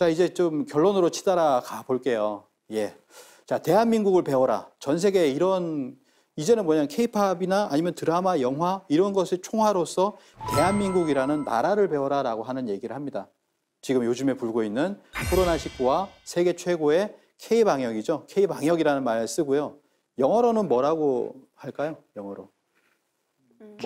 자, 이제 좀 결론으로 치달아 가 볼게요. 예. 자, 대한민국을 배워라. 전 세계에 이런 이제는 뭐냐면 케이팝이나 아니면 드라마, 영화 이런 것의 총화로서 대한민국이라는 나라를 배워라라고 하는 얘기를 합니다. 지금 요즘에 불고 있는 코로나19와 세계 최고의 K방역이죠. K방역이라는 말을 쓰고요. 영어로는 뭐라고 할까요? 영어로. 음,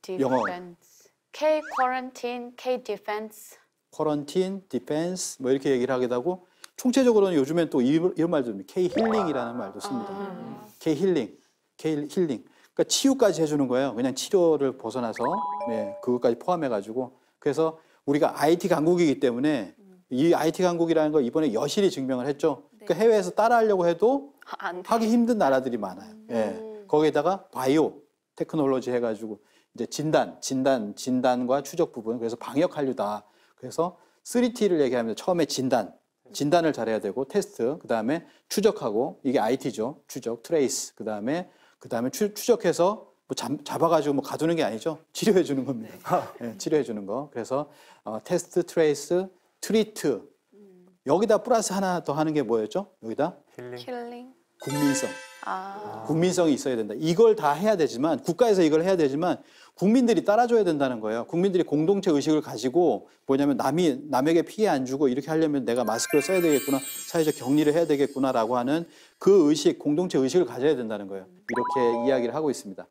K defense. K quarantine, K defense. 쿼런틴, 디펜스 뭐 이렇게 얘기를 하기도 하고 총체적으로는 요즘엔 또 이런 말도 씁니다. K 힐링이라는 말도 씁니다. 아. K 힐링, K 힐링. 그러니까 치유까지 해주는 거예요. 그냥 치료를 벗어나서 네, 그것까지 포함해가지고 그래서 우리가 IT 강국이기 때문에 음. 이 IT 강국이라는 걸 이번에 여실히 증명을 했죠. 그러니까 네. 해외에서 따라하려고 해도 아, 하기 힘든 나라들이 많아요. 음. 예. 거기에다가 바이오 테크놀로지 해가지고 이제 진단, 진단, 진단과 추적 부분 그래서 방역 한류다 그래서 3T를 얘기하면 처음에 진단, 진단을 잘해야 되고 테스트, 그 다음에 추적하고 이게 IT죠. 추적, 트레이스, 그 다음에 그 다음에 추적해서 뭐 잡, 아가지고뭐 가두는 게 아니죠. 치료해 주는 겁니다. 네. 네, 치료해 주는 거. 그래서 어, 테스트, 트레이스, 트리트. 음. 여기다 플러스 하나 더 하는 게 뭐였죠? 여기다 힐링. 힐링. 국민성. 아. 국민성이 있어야 된다. 이걸 다 해야 되지만 국가에서 이걸 해야 되지만 국민들이 따라줘야 된다는 거예요. 국민들이 공동체 의식을 가지고 뭐냐면 남이 남에게 피해 안 주고 이렇게 하려면 내가 마스크를 써야 되겠구나, 사회적 격리를 해야 되겠구나라고 하는 그 의식, 공동체 의식을 가져야 된다는 거예요. 이렇게 이야기를 하고 있습니다.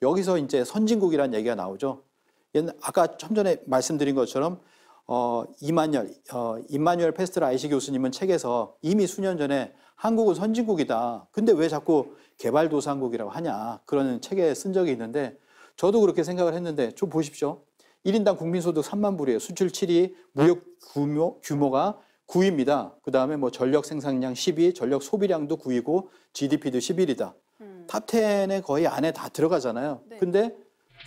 여기서 이제 선진국이라는 얘기가 나오죠. 아까 좀 전에 말씀드린 것처럼 어, 이만열, 어, 임마뉴엘 페스트 라이시 교수님은 책에서 이미 수년 전에 한국은 선진국이다. 근데 왜 자꾸 개발도상국이라고 하냐. 그런 책에 쓴 적이 있는데 저도 그렇게 생각을 했는데 좀 보십시오. 1인당 국민소득 3만 불이에요. 수출 7위, 무역 규모, 규모가 9위입니다. 그 다음에 뭐 전력 생산량 10위, 전력 소비량도 9위고 GDP도 11위다. 음. 탑 10에 거의 안에 다 들어가잖아요. 네. 근데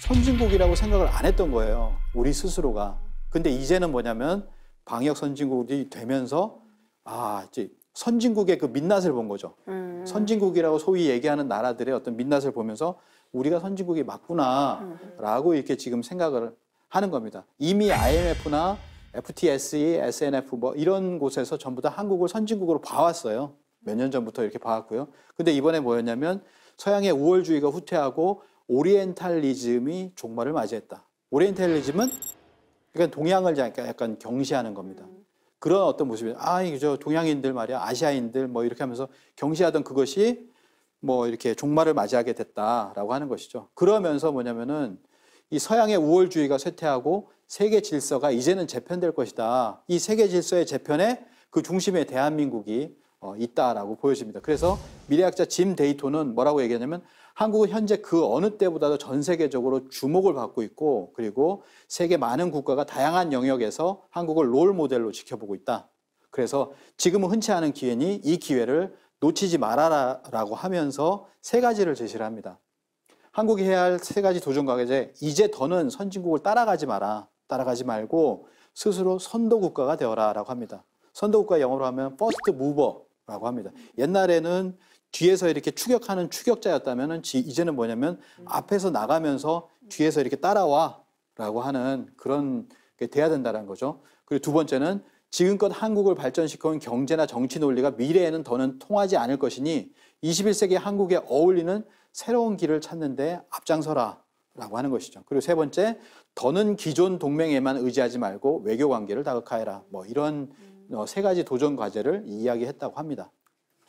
선진국이라고 생각을 안 했던 거예요. 우리 스스로가. 근데 이제는 뭐냐면 방역 선진국이 되면서 아 이제 선진국의 그 민낯을 본 거죠. 음. 선진국이라고 소위 얘기하는 나라들의 어떤 민낯을 보면서 우리가 선진국이 맞구나라고 음. 이렇게 지금 생각을 하는 겁니다. 이미 IMF나 FTSE, SNF 뭐 이런 곳에서 전부 다 한국을 선진국으로 봐왔어요. 몇 년 전부터 이렇게 봐왔고요. 근데 이번에 뭐였냐면 서양의 우월주의가 후퇴하고 오리엔탈리즘이 종말을 맞이했다. 오리엔탈리즘은 그러니까 동양을 약간 경시하는 겁니다. 그런 어떤 모습이 아, 이저 동양인들 말이야, 아시아인들 뭐 이렇게 하면서 경시하던 그것이 뭐 이렇게 종말을 맞이하게 됐다라고 하는 것이죠. 그러면서 뭐냐면은 이 서양의 우월주의가 쇠퇴하고 세계 질서가 이제는 재편될 것이다. 이 세계 질서의 재편에 그 중심에 대한민국이 어, 있다라고 보여집니다. 그래서 미래학자 짐 데이토는 뭐라고 얘기하냐면 한국은 현재 그 어느 때보다도 전 세계적으로 주목을 받고 있고 그리고 세계 많은 국가가 다양한 영역에서 한국을 롤 모델로 지켜보고 있다. 그래서 지금은 흔치 않은 기회니 이 기회를 놓치지 말아라라고 하면서 세 가지를 제시를 합니다. 한국이 해야 할 세 가지 도전 과제 이제 더는 선진국을 따라가지 마라. 따라가지 말고 스스로 선도 국가가 되어라라고 합니다. 선도 국가 영어로 하면 퍼스트 무버라고 합니다. 옛날에는 뒤에서 이렇게 추격하는 추격자였다면 이제는 뭐냐면 음. 앞에서 나가면서 뒤에서 이렇게 따라와라고 하는 그런 게 돼야 된다는 거죠. 그리고 두 번째는 지금껏 한국을 발전시켜온 경제나 정치 논리가 미래에는 더는 통하지 않을 것이니 21세기 한국에 어울리는 새로운 길을 찾는데 앞장서라. 라고 하는 것이죠. 그리고 세 번째, 더는 기존 동맹에만 의지하지 말고 외교 관계를 다각화해라. 뭐 이런 음. 어, 세 가지 도전 과제를 이야기했다고 합니다.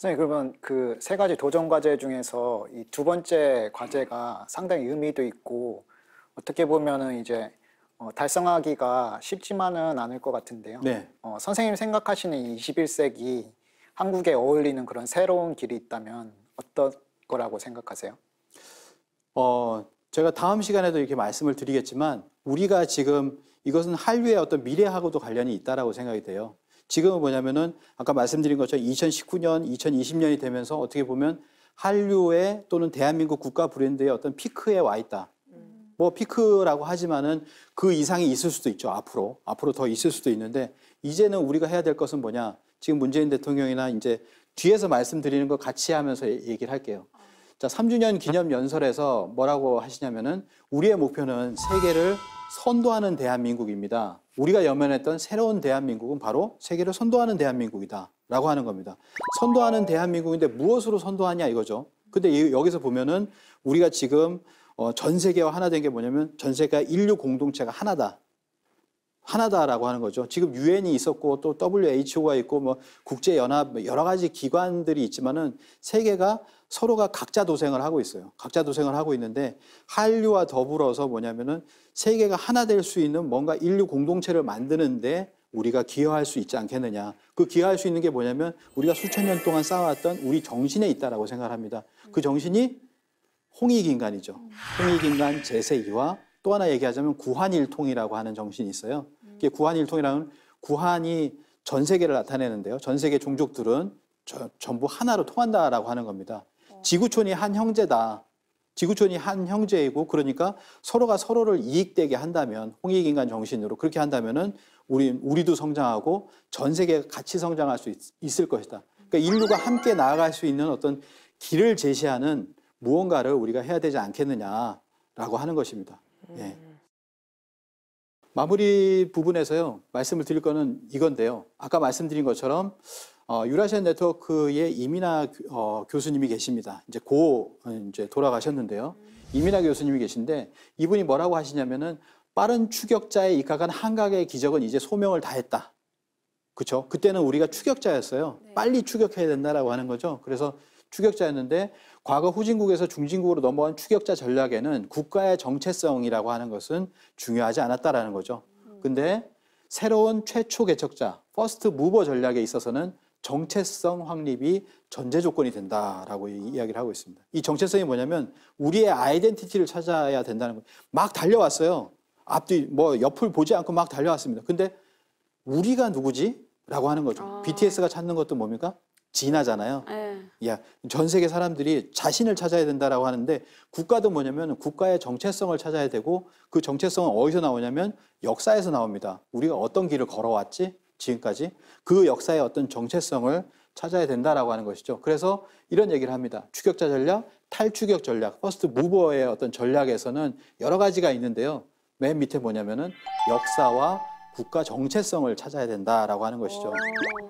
선생님 그러면 그 세 가지 도전 과제 중에서 이 두 번째 과제가 상당히 의미도 있고 어떻게 보면은 이제 어, 달성하기가 쉽지만은 않을 것 같은데요. 네. 어, 선생님 생각하시는 21세기 한국에 어울리는 그런 새로운 길이 있다면 어떤 거라고 생각하세요? 어, 제가 다음 시간에도 이렇게 말씀을 드리겠지만 우리가 지금 이것은 한류의 어떤 미래하고도 관련이 있다라고 생각이 돼요. 지금은 뭐냐면은 아까 말씀드린 것처럼 2019년, 2020년이 되면서 어떻게 보면 한류의 또는 대한민국 국가 브랜드의 어떤 피크에 와 있다. 뭐 피크라고 하지만은 그 이상이 있을 수도 있죠. 앞으로 앞으로 더 있을 수도 있는데 이제는 우리가 해야 될 것은 뭐냐? 지금 문재인 대통령이나 이제 뒤에서 말씀드리는 거 같이 하면서 얘기를 할게요. 자, 3주년 기념 연설에서 뭐라고 하시냐면은 우리의 목표는 세계를 선도하는 대한민국입니다. 우리가 염원했던 새로운 대한민국은 바로 세계를 선도하는 대한민국이다라고 하는 겁니다. 선도하는 대한민국인데 무엇으로 선도하냐 이거죠. 근데 여기서 보면은 우리가 지금 어, 전 세계와 하나 된 게 뭐냐면 전세계 인류 공동체가 하나다. 하나다라고 하는 거죠. 지금 유엔이 있었고 또 WHO가 있고 뭐 국제 연합 뭐 여러 가지 기관들이 있지만은 세계가 서로가 각자 도생을 하고 있어요. 각자 도생을 하고 있는데 한류와 더불어서 뭐냐면은 세계가 하나 될 수 있는 뭔가 인류 공동체를 만드는데 우리가 기여할 수 있지 않겠느냐. 그 기여할 수 있는 게 뭐냐면 우리가 수천 년 동안 쌓아왔던 우리 정신에 있다라고 생각합니다. 그 정신이 홍익인간이죠. 홍익인간 제세기와또 하나 얘기하자면 구한일통이라고 하는 정신이 있어요. 이게 구한일통이라는 구한이 전 세계를 나타내는데요. 전 세계 종족들은 저, 전부 하나로 통한다라고 하는 겁니다. 지구촌이 한 형제다. 지구촌이 한 형제이고 그러니까 서로가 서로를 이익되게 한다면 홍익인간 정신으로 그렇게 한다면은 우리 우리도 성장하고 전 세계가 같이 성장할 수 있, 을 것이다. 그러니까 인류가 함께 나아갈 수 있는 어떤 길을 제시하는 무언가를 우리가 해야 되지 않겠느냐라고 하는 것입니다. 예. 마무리 부분에서요 말씀을 드릴 거는 이건데요. 아까 말씀드린 것처럼 어, 유라시아 네트워크의 이민아 어, 교수님이 계십니다. 이제 고 어, 이제 돌아가셨는데요. 이민아 교수님이 계신데 이분이 뭐라고 하시냐면은 빠른 추격자에 입각한 한각의 기적은 이제 소명을 다했다. 그렇죠? 그때는 우리가 추격자였어요. 네. 빨리 추격해야 된다라고 하는 거죠. 그래서 추격자였는데 과거 후진국에서 중진국으로 넘어간 추격자 전략에는 국가의 정체성이라고 하는 것은 중요하지 않았다라는 거죠. 근데 새로운 최초 개척자, 퍼스트 무버 전략에 있어서는 정체성 확립이 전제 조건이 된다라고 이야기를 하고 있습니다. 이 정체성이 뭐냐면 우리의 아이덴티티를 찾아야 된다는 거예요. 막 달려왔어요. 앞뒤 뭐 옆을 보지 않고 막 달려왔습니다. 근데 우리가 누구지? 라고 하는 거죠. 아... BTS가 찾는 것도 뭡니까? 진하잖아요. 네. 예. 야, 전 세계 사람들이 자신을 찾아야 된다라고 하는데 국가도 뭐냐면 국가의 정체성을 찾아야 되고 그 정체성은 어디서 나오냐면 역사에서 나옵니다. 우리가 어떤 길을 걸어왔지? 지금까지 그 역사의 어떤 정체성을 찾아야 된다라고 하는 것이죠. 그래서 이런 얘기를 합니다. 추격자 전략, 탈추격 전략, 퍼스트 무버의 어떤 전략에서는 여러 가지가 있는데요. 맨 밑에 뭐냐면은 역사와 국가 정체성을 찾아야 된다라고 하는 것이죠.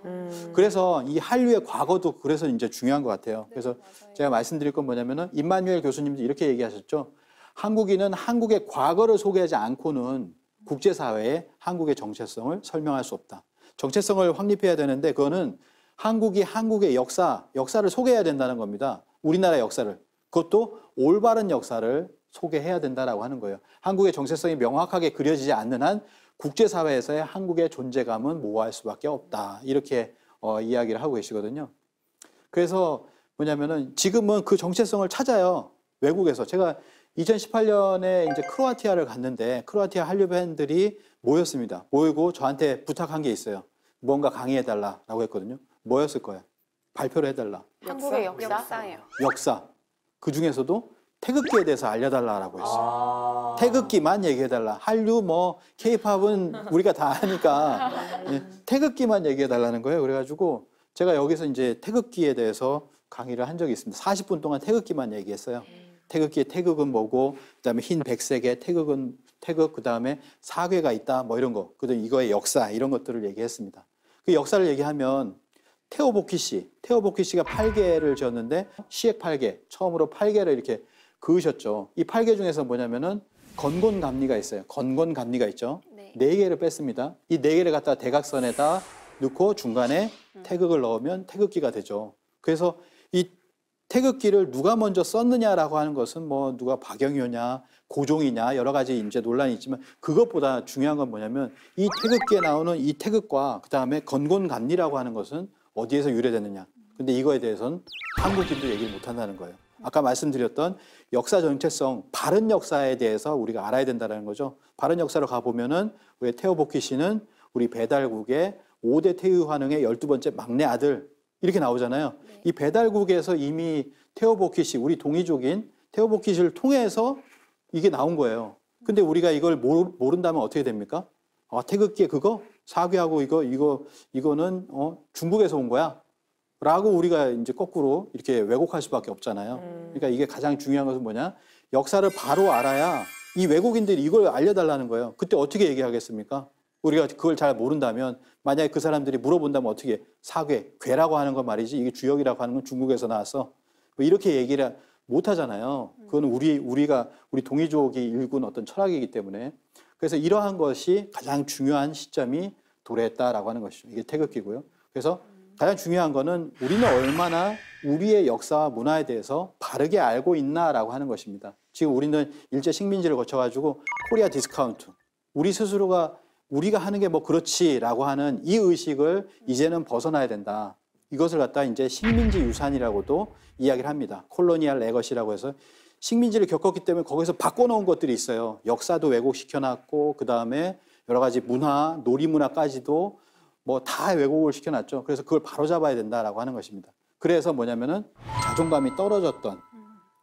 음. 그래서 이 한류의 과거도 그래서 이제 중요한 것 같아요. 네, 그래서 네, 제가 말씀드릴 건 뭐냐면은 임만유엘 교수님도 이렇게 얘기하셨죠. 한국인은 한국의 과거를 소개하지 않고는 국제사회에 한국의 정체성을 설명할 수 없다. 정체성을 확립해야 되는데 그거는 한국이 한국의 역사, 역사를 소개해야 된다는 겁니다. 우리나라 역사를. 그것도 올바른 역사를 소개해야 된다라고 하는 거예요. 한국의 정체성이 명확하게 그려지지 않는 한 국제사회에서의 한국의 존재감은 모호할 수밖에 없다. 이렇게 어, 이야기를 하고 계시거든요. 그래서 뭐냐면은 지금은 그 정체성을 찾아요. 외국에서. 제가 2018년에 이제 크로아티아를 갔는데 크로아티아 한류 팬들이 모였습니다. 모이고 저한테 부탁한 게 있어요. 뭔가 강의해달라라고 했거든요. 뭐였을 거예요? 발표를 해달라. 한국의 역사? 역사예요. 역사. 그 중에서도 태극기에 대해서 알려달라고 했어요. 아 태극기만 얘기해달라. 한류 뭐 케이팝은 우리가 다 아니까 예, 태극기만 얘기해달라는 거예요. 그래가지고 제가 여기서 이제 태극기에 대해서 강의를 한 적이 있습니다. 40분 동안 태극기만 얘기했어요. 태극기의 태극은 뭐고 그다음에 흰 백색의 태극은 태극 그다음에 사괴가 있다 뭐 이런 거 그다음 이거의 역사 이런 것들을 얘기했습니다. 그 역사를 얘기하면 태오보키 씨, 태오보키 씨가 8개를 지었는데 시액 8개, 처음으로 8개를 이렇게 그으셨죠. 이 8개 중에서 뭐냐면은 건곤감리가 있어요. 건곤감리가 있죠. 네. 4개를 뺐습니다. 이 4개를 갖다 대각선에다 넣고 중간에 음. 태극을 넣으면 태극기가 되죠. 그래서 이 태극기를 누가 먼저 썼느냐라고 하는 것은 뭐 누가 박영효냐 고종이냐 여러 가지 이제 논란이 있지만 그것보다 중요한 건 뭐냐면 이 태극기에 나오는 이 태극과 그다음에 건곤감리라고 하는 것은 어디에서 유래되느냐 근데 이거에 대해서는 한국인도 얘기를 못 한다는 거예요. 아까 말씀드렸던 역사 정체성, 바른 역사에 대해서 우리가 알아야 된다는 거죠. 바른 역사로 가보면은 왜 테오보키 씨는 우리 배달국의 5대 태유환웅의 12번째 막내 아들 이렇게 나오잖아요. 네. 이 배달국에서 이미 테오보키 씨, 우리 동이족인 테오보키 씨를 통해서 이게 나온 거예요. 근데 우리가 이걸 모른다면 어떻게 됩니까? 아, 태극기에 그거? 사귀하고 이거, 이거, 이거는 어, 중국에서 온 거야. 라고 우리가 이제 거꾸로 이렇게 왜곡할 수밖에 없잖아요. 음. 그러니까 이게 가장 중요한 것은 뭐냐? 역사를 바로 알아야 이 외국인들이 이걸 알려달라는 거예요. 그때 어떻게 얘기하겠습니까? 우리가 그걸 잘 모른다면 만약에 그 사람들이 물어본다면 어떻게 사괴, 괴라고 하는 건 말이지 이게 주역이라고 하는 건 중국에서 나왔어. 뭐 이렇게 얘기를 못 하잖아요. 음. 그건 우리 우리가 우리 동이족이 일군 어떤 철학이기 때문에 그래서 이러한 것이 가장 중요한 시점이 도래했다라고 하는 것이죠. 이게 태극기고요. 그래서 가장 중요한 거는 우리는 얼마나 우리의 역사와 문화에 대해서 바르게 알고 있나라고 하는 것입니다. 지금 우리는 일제 식민지를 거쳐가지고 코리아 디스카운트. 우리 스스로가 우리가 하는 게 뭐 그렇지라고 하는 이 의식을 이제는 벗어나야 된다. 이것을 갖다 이제 식민지 유산이라고도 이야기를 합니다. 콜로니알 레거시라고 해서 식민지를 겪었기 때문에 거기서 바꿔놓은 것들이 있어요. 역사도 왜곡시켜놨고 그 다음에 여러 가지 문화, 놀이문화까지도 뭐다 왜곡을 시켜놨죠. 그래서 그걸 바로잡아야 된다라고 하는 것입니다. 그래서 뭐냐면은 자존감이 떨어졌던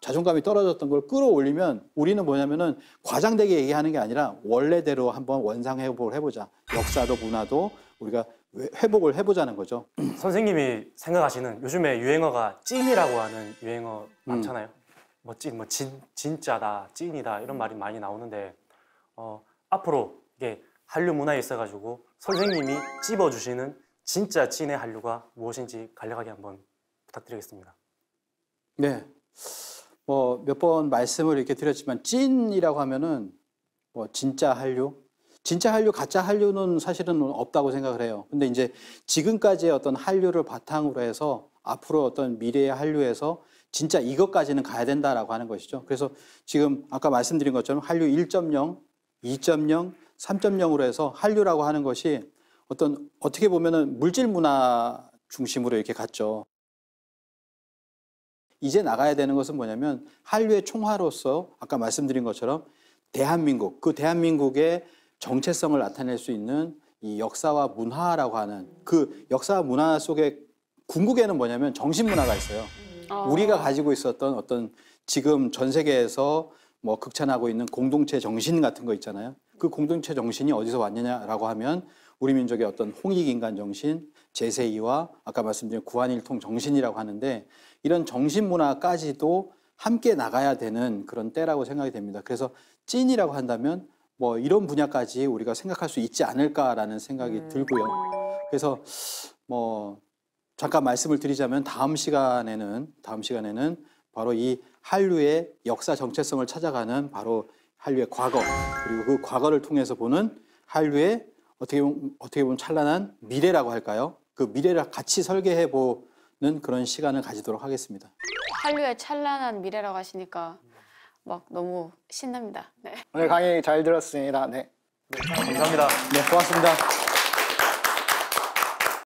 자존감이 떨어졌던 걸 끌어올리면 우리는 뭐냐면은 과장되게 얘기하는 게 아니라 원래대로 한번 원상 회복을 해보자. 역사도 문화도 우리가 회복을 해보자는 거죠. 선생님이 생각하시는 요즘에 유행어가 찐이라고 하는 유행어 음. 많잖아요. 음. 뭐 찐, 뭐 진, 진짜다, 찐이다 이런 말이 많이 나오는데 어, 앞으로 이게 한류 문화에 있어가지고 선생님이 찝어주시는 진짜 진의 한류가 무엇인지 간략하게 한번 부탁드리겠습니다. 네. 뭐 몇 번 말씀을 이렇게 드렸지만 찐이라고 하면은 뭐 진짜 한류, 진짜 한류, 가짜 한류는 사실은 없다고 생각을 해요. 근데 이제 지금까지의 어떤 한류를 바탕으로 해서 앞으로 어떤 미래의 한류에서 진짜 이것까지는 가야 된다라고 하는 것이죠. 그래서 지금 아까 말씀드린 것처럼 한류 1.0, 2.0, 3.0으로 해서 한류라고 하는 것이 어떤 어떻게 보면은 물질 문화 중심으로 이렇게 갔죠. 이제 나가야 되는 것은 뭐냐면 한류의 총화로서 아까 말씀드린 것처럼 대한민국 그 대한민국의 정체성을 나타낼 수 있는 이 역사와 문화라고 하는 그 역사와 문화 속에 궁극에는 뭐냐면 정신 문화가 있어요. 아. 우리가 가지고 있었던 어떤 지금 전 세계에서 뭐 극찬하고 있는 공동체 정신 같은 거 있잖아요. 그 공동체 정신이 어디서 왔느냐라고 하면 우리 민족의 어떤 홍익인간 정신, 제세이와 아까 말씀드린 구한일통 정신이라고 하는데 이런 정신 문화까지도 함께 나가야 되는 그런 때라고 생각이 됩니다. 그래서 찐이라고 한다면 뭐 이런 분야까지 우리가 생각할 수 있지 않을까라는 생각이 음. 들고요. 그래서 뭐 잠깐 말씀을 드리자면 다음 시간에는 다음 시간에는 바로 이 한류의 역사 정체성을 찾아가는 바로 한류의 과거 그리고 그 과거를 통해서 보는 한류의 어떻게 보면, 어떻게 보면 찬란한 미래라고 할까요? 그 미래를 같이 설계해 보는 그런 시간을 가지도록 하겠습니다. 한류의 찬란한 미래라고 하시니까 막 너무 신납니다. 네. 오늘 강의 잘 들었습니다. 네. 네, 감사합니다. 네, 고맙습니다.